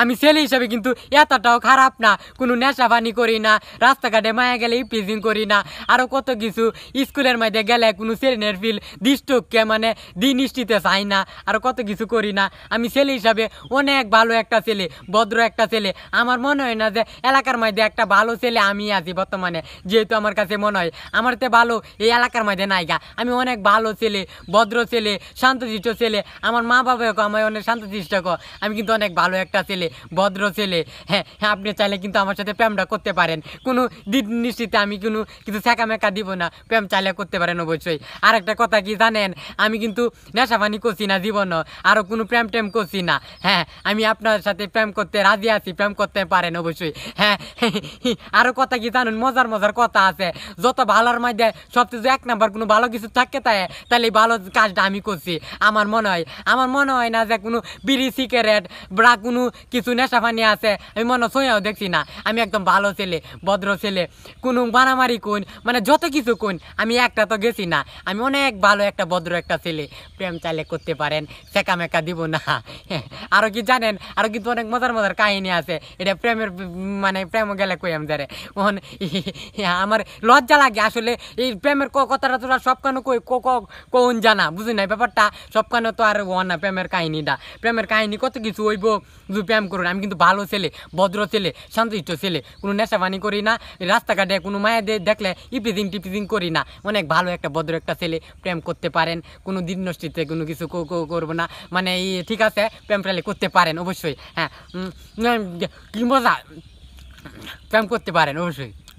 আমি ছেলে হিসাবে কিন্তু এতটাও খারাপ না কোনো নেশা পানি করি না রাস্তাঘাটে মায়া গেলে ইপিজিং করি না আরও কত কিছু স্কুলের মধ্যে গেলে কোনো ছেলেনের ফিল দৃষ্টকে মানে দিনিষ্টিতে চাই না আর কত কিছু করি না আমি ছেলে হিসাবে অনেক ভালো একটা ছেলে ভদ্র একটা ছেলে আমার মনে হয় না যে এলাকার মধ্যে একটা ভালো ছেলে আমি আছি বর্তমানে যেহেতু আমার কাছে মনে হয় আমার তো ভালো এই এলাকার মধ্যে নাইগা আমি অনেক ভালো ছেলে ভদ্র ছেলে শান্তশিষ্ট ছেলে আমার মা বাবা আমায় অনেক শান্তশিষ্ট আমি কিন্তু অনেক ভালো একটা ছেলে ছেলে ভদ্র ছেলে হ্যাঁ হ্যাঁ আপনি চাইলে কিন্তু আমার সাথে প্রেমটা করতে পারেন কোনো দিন নিশ্চিত আমি কোনো কিন্তু ছেঁকা মেকা দিব না প্রেম চাইলে করতে পারেন অবশ্যই আর একটা কথা কি জানেন আমি কিন্তু নেশাপানি করছি না জীবন আরও কোনো প্রেম টেম করছি না হ্যাঁ আমি আপনার সাথে প্রেম করতে রাজি আছি প্রেম করতে পারেন অবশ্যই হ্যাঁ আরও কথা কি জানেন মজার মজার কথা আছে যত ভালোর মধ্যে সবচেয়ে এক নাম্বার কোনো ভালো কিছু থাকে তাই তাহলে ভালো কাজটা আমি করছি আমার মনে হয় আমার মনে হয় না যে কোনো বিড়ি সিগারেট বা কোনো কিছু নেশা পানি আছে আমি মনে শুয়েও দেখছি না আমি একদম ভালো ছেলে ভদ্র ছেলে কোনো মারামারি কোন মানে যত কিছু কোন আমি একটা তো গেছি না আমি অনেক ভালো একটা ভদ্র একটা ছেলে প্রেম চাইলে করতে পারেন সেকা মেকা দিব না আরও কি জানেন আরও কিন্তু অনেক মজার মজার কাহিনী আছে এটা প্রেমের মানে প্রেম গেলে কই আমি যারে ওহন আমার লজ্জা লাগে আসলে এই প্রেমের কথাটা তোরা সব কেন কই কোন জানা বুঝি না ব্যাপারটা সব তো আর ও না প্রেমের কাহিনীটা প্রেমের কাহিনী কত কিছু হইব প্রেম ব্যায়াম করুন আমি কিন্তু ভালো ছেলে ভদ্র ছেলে শান্তশিষ্ট ছেলে কোনো নেশাবানি করি না রাস্তাঘাটে কোনো মায়া দিয়ে দেখলে ইপিজিং টিপিজিং করি না অনেক ভালো একটা ভদ্র একটা ছেলে প্রেম করতে পারেন কোনো দিন নষ্টিতে কোনো কিছু করবো না মানে ঠিক আছে প্রেম প্রেলে করতে পারেন অবশ্যই হ্যাঁ কি মজা প্রেম করতে পারেন অবশ্যই